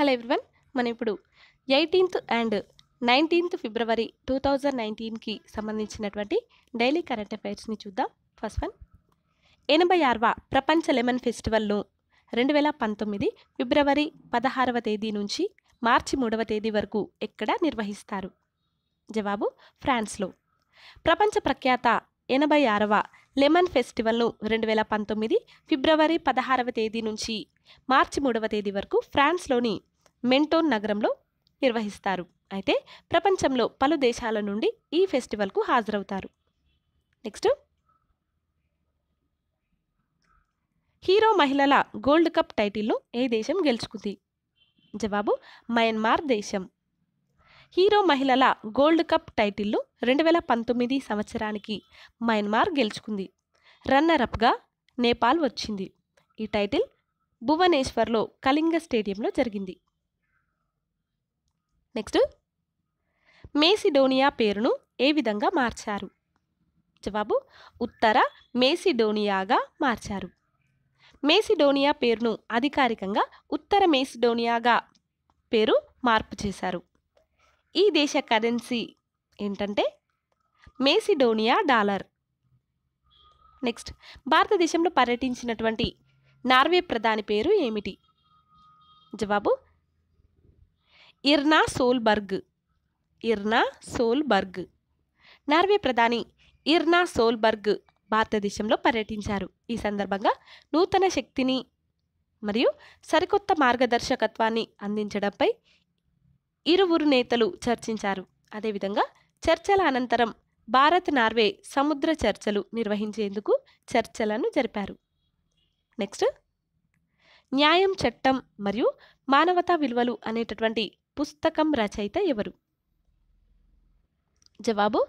hello everyone మనం ఇప్పుడు eighteenth and nineteenth February two thousand నైన్టీన్కి సంబంధించినటువంటి డైలీ కరెంట్ అఫైర్స్ని చూద్దాం ఫస్ట్ వన్ ఎనభై ఆరవ ప్రపంచ లెమన్ ఫెస్టివల్ను రెండు వేల పంతొమ్మిది ఫిబ్రవరి పదహారవ తేదీ నుంచి మార్చి మూడవ తేదీ వరకు ఎక్కడ నిర్వహిస్తారు జవాబు ఫ్రాన్స్లో ప్రపంచ ప్రఖ్యాత ఎనభై ఆరవ లెమన్ ఫెస్టివల్ను రెండు వేల పంతొమ్మిది ఫిబ్రవరి పదహారవ తేదీ నుంచి మార్చి మూడవ తేదీ వరకు ఫ్రాన్స్లోని మెంటోన్ నగరంలో నిర్వహిస్తారు అయితే ప్రపంచంలో పలు దేశాల నుండి ఈ ఫెస్టివల్కు హాజరవుతారు నెక్స్ట్ హీరో మహిళల గోల్డ్ కప్ టైటిల్ను ఏ దేశం గెలుచుకుంది జవాబు మయన్మార్ దేశం హీరో మహిళల గోల్డ్ కప్ టైటిల్ను రెండు వేల పంతొమ్మిది సంవత్సరానికి మయన్మార్ గెలుచుకుంది రన్నరప్గా నేపాల్ వచ్చింది ఈ టైటిల్ భువనేశ్వర్లో కళింగ స్టేడియంలో జరిగింది నెక్స్ట్ మేసిడోనియా పేరును ఏ విధంగా మార్చారు జవాబు ఉత్తర మేసిడోనియాగా మార్చారు మేసిడోనియా పేరును అధికారికంగా ఉత్తర మేసిడోనియాగా పేరు మార్పు చేశారు ఈ దేశ కరెన్సీ ఏంటంటే మేసిడోనియా డాలర్ నెక్స్ట్ భారతదేశంలో పర్యటించినటువంటి నార్వే ప్రధాని పేరు ఏమిటి జవాబు ఇర్నా సోల్బర్గ్ ఇర్నా సోల్బర్గ్ నార్వే ప్రధాని ఇర్నా సోల్బర్గ్ భారతదేశంలో పర్యటించారు ఈ సందర్భంగా నూతన శక్తిని మరియు సరికొత్త మార్గదర్శకత్వాన్ని అందించడంపై ఇరువురు నేతలు చర్చించారు అదేవిధంగా చర్చల అనంతరం భారత్ నార్వే సముద్ర చర్చలు నిర్వహించేందుకు చర్చలను జరిపారు నెక్స్ట్ న్యాయం చట్టం మరియు మానవతా విలువలు అనేటటువంటి పుస్తకం రచయిత ఎవరు జవాబు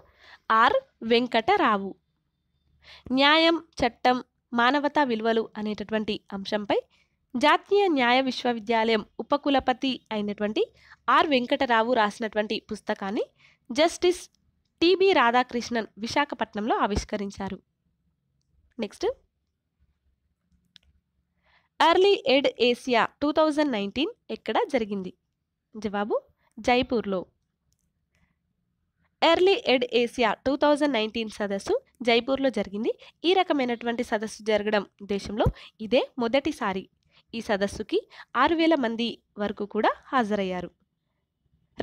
ఆర్ వెంకటరావు న్యాయం చట్టం మానవతా విలువలు అనేటటువంటి అంశంపై జాతీయ న్యాయ విశ్వవిద్యాలయం ఉపకులపతి అయినటువంటి ఆర్ వెంకటరావు రాసినటువంటి పుస్తకాన్ని జస్టిస్ టిబి రాధాకృష్ణన్ విశాఖపట్నంలో ఆవిష్కరించారు next early ed Asia two thousand nineteen ఎక్కడ జరిగింది జవాబు జైపూర్లో early ed Asia two thousand nineteen సదస్సు జైపూర్లో జరిగింది ఈ రకమైనటువంటి సదస్సు జరగడం దేశంలో ఇదే మొదటిసారి ఈ సదస్సుకి ఆరు వేల మంది వరకు కూడా హాజరయ్యారు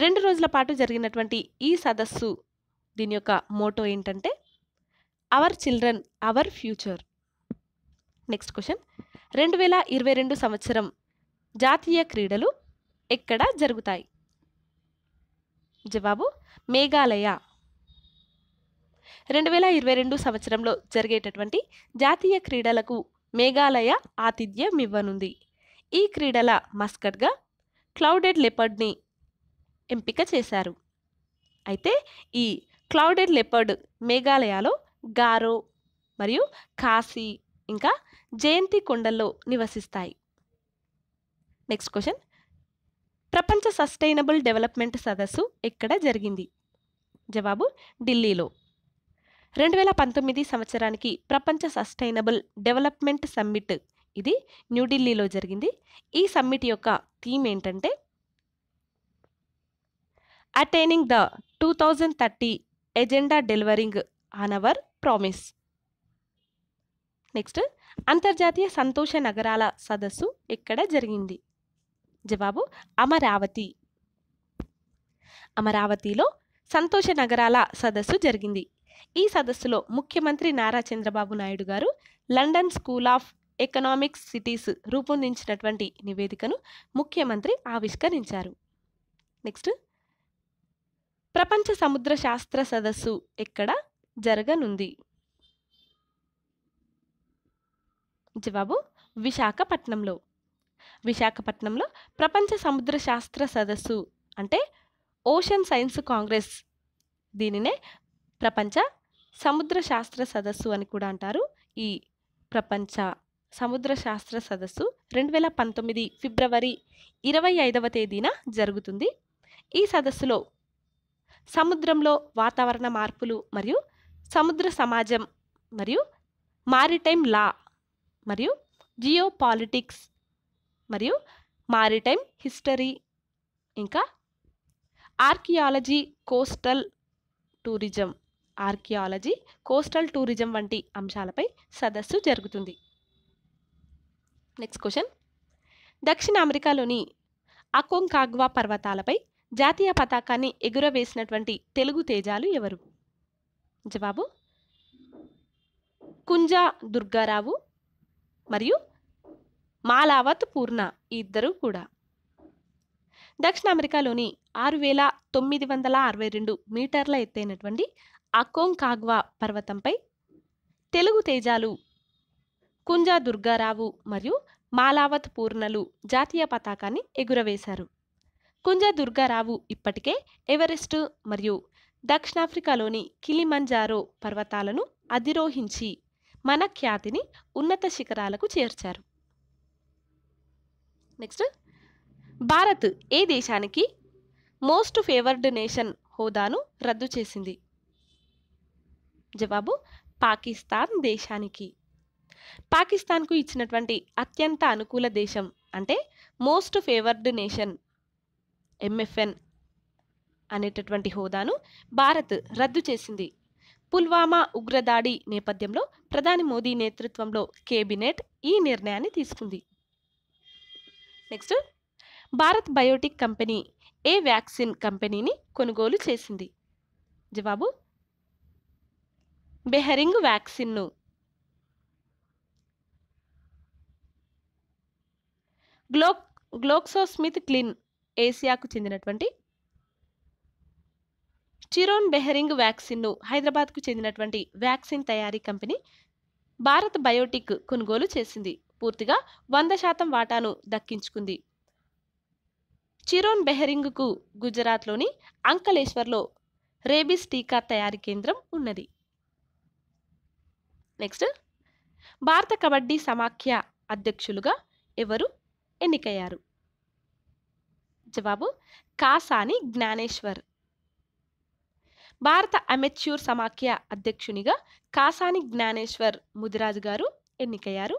రెండు రోజుల పాటు జరిగినటువంటి ఈ సదస్సు దీని యొక్క మోటో ఏంటంటే our children our future next question రెండు వేల ఇరవై రెండు సంవత్సరం జాతీయ క్రీడలు ఎక్కడ జరుగుతాయి జవాబు మేఘాలయ రెండు వేల ఇరవై రెండు సంవత్సరంలో జరిగేటటువంటి జాతీయ క్రీడలకు మేఘాలయ ఆతిథ్యం ఇవ్వనుంది ఈ క్రీడల మస్కట్గా క్లౌడెడ్ లెపర్డ్ని ఎంపిక చేశారు అయితే ఈ క్లౌడెడ్ లెపర్డ్ మేఘాలయలో గారో మరియు కాశీ ఇంకా జయంతి కొండల్లో నివసిస్తాయి నెక్స్ట్ క్వశ్చన్ ప్రపంచ సస్టైనబుల్ డెవలప్మెంట్ సదస్సు ఎక్కడ జరిగింది జవాబు ఢిల్లీలో రెండు వేల పంతొమ్మిది సంవత్సరానికి ప్రపంచ సస్టైనబుల్ డెవలప్మెంట్ సమ్మిట్ ఇది న్యూఢిల్లీలో జరిగింది ఈ సమ్మిట్ యొక్క థీమ్ ఏంటంటే attaining the two thousand thirty agenda delivering on our promise next అంతర్జాతీయ సంతోష నగరాల సదస్సు ఎక్కడ జరిగింది జవాబు అమరావతి అమరావతిలో సంతోష నగరాల సదస్సు జరిగింది ఈ సదస్సులో ముఖ్యమంత్రి నారా చంద్రబాబు నాయుడు గారు London School of Economics cities రూపొందించినటువంటి నివేదికను ముఖ్యమంత్రి ఆవిష్కరించారు నెక్స్ట్ ప్రపంచ సముద్ర శాస్త్ర సదస్సు ఎక్కడ జరగనుంది జవాబు విశాఖపట్నంలో విశాఖపట్నంలో ప్రపంచ సముద్ర శాస్త్ర సదస్సు అంటే ఓషన్ సైన్స్ కాంగ్రెస్ దీనినే ప్రపంచ సముద్ర శాస్త్ర సదస్సు అని కూడా అంటారు ఈ ప్రపంచ సముద్ర శాస్త్ర సదస్సు రెండు వేల పంతొమ్మిది ఫిబ్రవరి ఇరవై ఐదవ తేదీన జరుగుతుంది ఈ సదస్సులో సముద్రంలో వాతావరణ మార్పులు మరియు సముద్ర సమాజం మరియు మారిటైమ్ లా మరియు జియో పాలిటిక్స్ మరియు మారిటైమ్ హిస్టరీ ఇంకా archaeology coastal tourism archaeology coastal tourism వంటి అంశాలపై సదస్సు జరుగుతుంది నెక్స్ట్ క్వశ్చన్ దక్షిణ అమెరికాలోని అకోంకాగ్వా పర్వతాలపై జాతీయ పతాకాన్ని ఎగురవేసినటువంటి తెలుగు తేజాలు ఎవరు జవాబు కుంజా దుర్గారావు మరియు మాలావత్ పూర్ణ ఇద్దరు కూడా దక్షిణ అమెరికాలోని ఆరు వేల తొమ్మిది వందల అరవై రెండు మీటర్ల ఎత్తైనటువంటి అకోంకాగ్వా పర్వతంపై తెలుగు తేజాలు కుంజా దుర్గారావు మరియు మాలావత్ పూర్ణలు జాతీయ పతాకాన్ని ఎగురవేశారు కుంజా దుర్గారావు ఇప్పటికే ఎవరెస్టు మరియు దక్షిణాఫ్రికాలోని కిలిమంజారో పర్వతాలను అధిరోహించి మన ఖ్యాతిని ఉన్నత శిఖరాలకు చేర్చారు నెక్స్ట్ భారత్ ఏ దేశానికి మోస్ట్ ఫేవర్డ్ నేషన్ హోదాను రద్దు చేసింది జవాబు పాకిస్తాన్ దేశానికి పాకిస్తాన్కు ఇచ్చినటువంటి అత్యంత అనుకూల దేశం అంటే మోస్ట్ ఫేవర్డ్ నేషన్ ఎంఎఫ్ఎన్ అనేటటువంటి హోదాను భారత్ రద్దు చేసింది పుల్వామా ఉగ్రదాడి నేపథ్యంలో ప్రధాని మోదీ నేతృత్వంలో కేబినెట్ ఈ నిర్ణయాన్ని తీసుకుంది నెక్స్ట్ భారత్ బయోటిక్ కంపెనీ ఏ వ్యాక్సిన్ కంపెనీని కొనుగోలు చేసింది జవాబు బెహరింగ్ వ్యాక్సిన్ను గ్లోక్ గ్లోక్సోస్మిత్ క్లిన్ ఏసియాకు చెందినటువంటి చిరోన్ బెహరింగ్ వ్యాక్సిన్ను హైదరాబాద్కు చెందినటువంటి వ్యాక్సిన్ తయారీ కంపెనీ భారత్ బయోటిక్ కొనుగోలు చేసింది పూర్తిగా వంద శాతం వాటాను దక్కించుకుంది చిరోన్ బెహరింగ్కు గుజరాత్లోని అంకలేశ్వర్లో రేబీస్ టీకా తయారీ కేంద్రం ఉన్నది నెక్స్ట్ భారత కబడ్డీ సమాఖ్య అధ్యక్షులుగా ఎవరు ఎన్నికయ్యారు జవాబు కాసాని జ్ఞానేశ్వర్ భారత అమెచ్యూర్ సమాఖ్య అధ్యక్షునిగా కాసాని జ్ఞానేశ్వర్ ముదిరాజు గారు ఎన్నికయ్యారు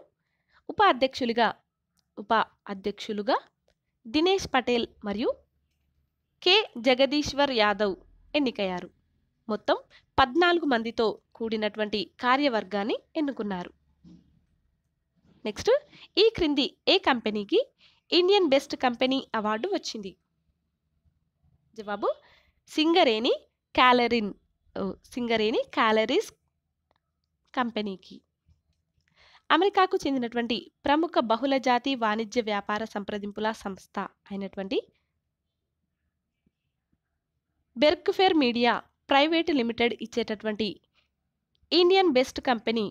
ఉప అధ్యక్షులుగా ఉప అధ్యక్షులుగా దినేష్ పటేల్ మరియు కె జగదీశ్వర్ యాదవ్ ఎన్నికయ్యారు మొత్తం పద్నాలుగు మందితో కూడినటువంటి కార్యవర్గాన్ని ఎన్నుకున్నారు నెక్స్ట్ ఈ క్రింది ఏ కంపెనీకి ఇండియన్ బెస్ట్ కంపెనీ అవార్డు వచ్చింది జవాబు సింగరేణి క్యాలరిన్ సింగరేణి క్యాలరీస్ కంపెనీకి అమెరికాకు చెందినటువంటి ప్రముఖ బహుళజాతి వాణిజ్య వ్యాపార సంప్రదింపుల సంస్థ అయినటువంటి బెర్క్ఫేర్ మీడియా ప్రైవేటు లిమిటెడ్ ఇచ్చేటటువంటి Indian best company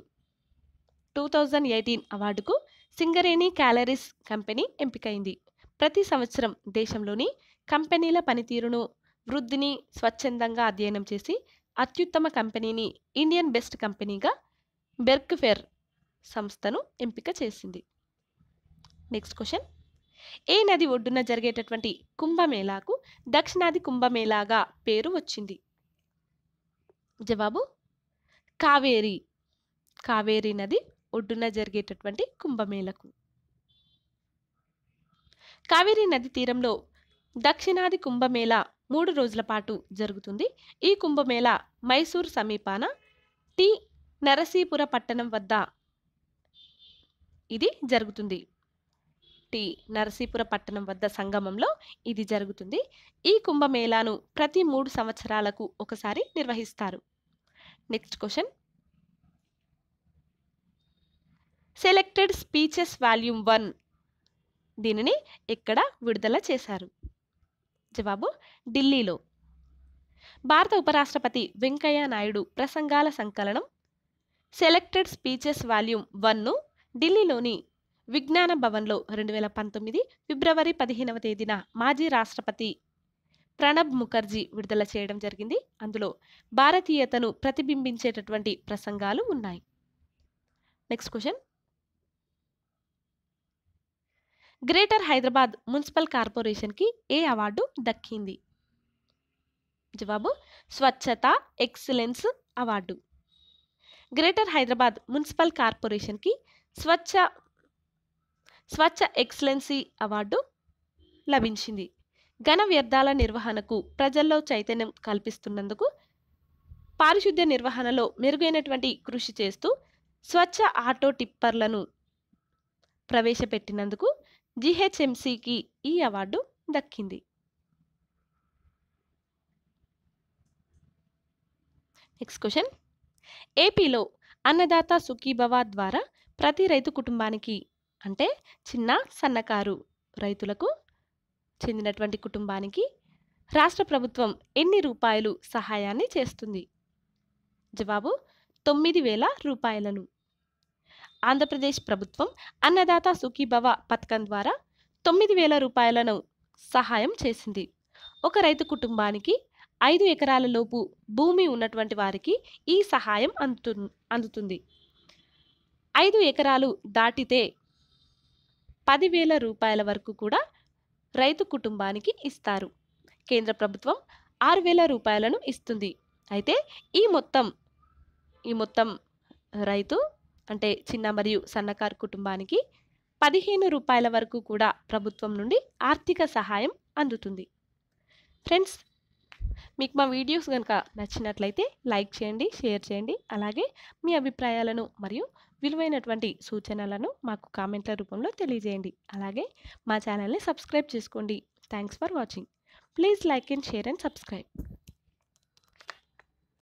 two thousand eighteen అవార్డుకు సింగరేణి క్యాలరీస్ కంపెనీ ఎంపికైంది ప్రతి సంవత్సరం దేశంలోని కంపెనీల పనితీరును వృద్ధిని స్వచ్ఛందంగా అధ్యయనం చేసి అత్యుత్తమ కంపెనీని ఇండియన్ బెస్ట్ కంపెనీగా బెర్క్ఫేర్ సంస్థను ఎంపిక చేసింది నెక్స్ట్ క్వశ్చన్ ఏ నది ఒడ్డున జరిగేటటువంటి కుంభమేళాకు దక్షిణాది కుంభమేళాగా పేరు వచ్చింది జవాబు కావేరి కావేరి నది ఒడ్డున జరిగేటటువంటి కుంభమేళకు కావేరి నది తీరంలో దక్షిణాది కుంభమేళ మూడు రోజుల పాటు జరుగుతుంది ఈ కుంభమేళ మైసూర్ సమీపాన టి నరసీపుర పట్టణం వద్ద ఇది జరుగుతుంది టి నరసీపుర పట్టణం వద్ద సంగమంలో ఇది జరుగుతుంది ఈ కుంభమేళాను ప్రతి మూడు సంవత్సరాలకు ఒకసారి నిర్వహిస్తారు next question selected speeches volume one దీనిని ఎక్కడ విడుదల చేశారు జవాబు ఢిల్లీలో భారత ఉపరాష్ట్రపతి వెంకయ్య నాయుడు ప్రసంగాల సంకలనం సెలెక్టెడ్ స్పీచెస్ వాల్యూమ్ వన్ను ఢిల్లీలోని విజ్ఞాన భవన్లో రెండు వేల పంతొమ్మిది ఫిబ్రవరి పదిహేనవ తేదీన మాజీ రాష్ట్రపతి ప్రణబ్ ముఖర్జీ విడుదల చేయడం జరిగింది అందులో భారతీయతను ప్రతిబింబించేటటువంటి ప్రసంగాలు ఉన్నాయి next question greater Hyderabad municipal కార్పొరేషన్కి ఏ అవార్డు దక్కింది జవాబు Swachhata excellence award greater Hyderabad municipal కార్పొరేషన్కి స్వచ్ఛ స్వచ్ఛ ఎక్సలెన్సీ అవార్డు లభించింది ఘన వ్యర్థాల నిర్వహణకు ప్రజల్లో చైతన్యం కల్పిస్తున్నందుకు పారిశుద్ధ్య నిర్వహణలో మెరుగైనటువంటి కృషి చేస్తూ స్వచ్ఛ ఆటో టిప్పర్లను ప్రవేశపెట్టినందుకు జిహెచ్ఎంసికి ఈ అవార్డు దక్కింది నెక్స్ట్ క్వశ్చన్ ఏపీలో అన్నదాత సుఖీభవ ద్వారా ప్రతి రైతు కుటుంబానికి అంటే చిన్న సన్నకారు రైతులకు చెందినటువంటి కుటుంబానికి రాష్ట్ర ప్రభుత్వం ఎన్ని రూపాయలు సహాయాన్ని చేస్తుంది జవాబు తొమ్మిది వేల రూపాయలను ఆంధ్రప్రదేశ్ ప్రభుత్వం అన్నదాత సుఖీభవ పథకం ద్వారా తొమ్మిది వేల రూపాయలను సహాయం చేసింది ఒక రైతు కుటుంబానికి ఐదు ఎకరాల లోపు భూమి ఉన్నటువంటి వారికి ఈ సహాయం అందుతు అందుతుంది ఐదు ఎకరాలు దాటితే పదివేల రూపాయల వరకు కూడా రైతు కుటుంబానికి ఇస్తారు కేంద్ర ప్రభుత్వం ఆరు వేల రూపాయలను ఇస్తుంది అయితే ఈ మొత్తం ఈ మొత్తం రైతు అంటే చిన్న మరియు సన్నకారు కుటుంబానికి పదిహేను రూపాయల వరకు కూడా ప్రభుత్వం నుండి ఆర్థిక సహాయం అందుతుంది ఫ్రెండ్స్ మీకు మా వీడియోస్ కనుక నచ్చినట్లయితే లైక్ చేయండి షేర్ చేయండి అలాగే మీ అభిప్రాయాలను మరియు విలువైనటువంటి సూచనలను మాకు కామెంట్ల రూపంలో తెలియజేయండి అలాగే మా ఛానల్ని సబ్స్క్రైబ్ చేసుకోండి thanks for watching please like and share and subscribe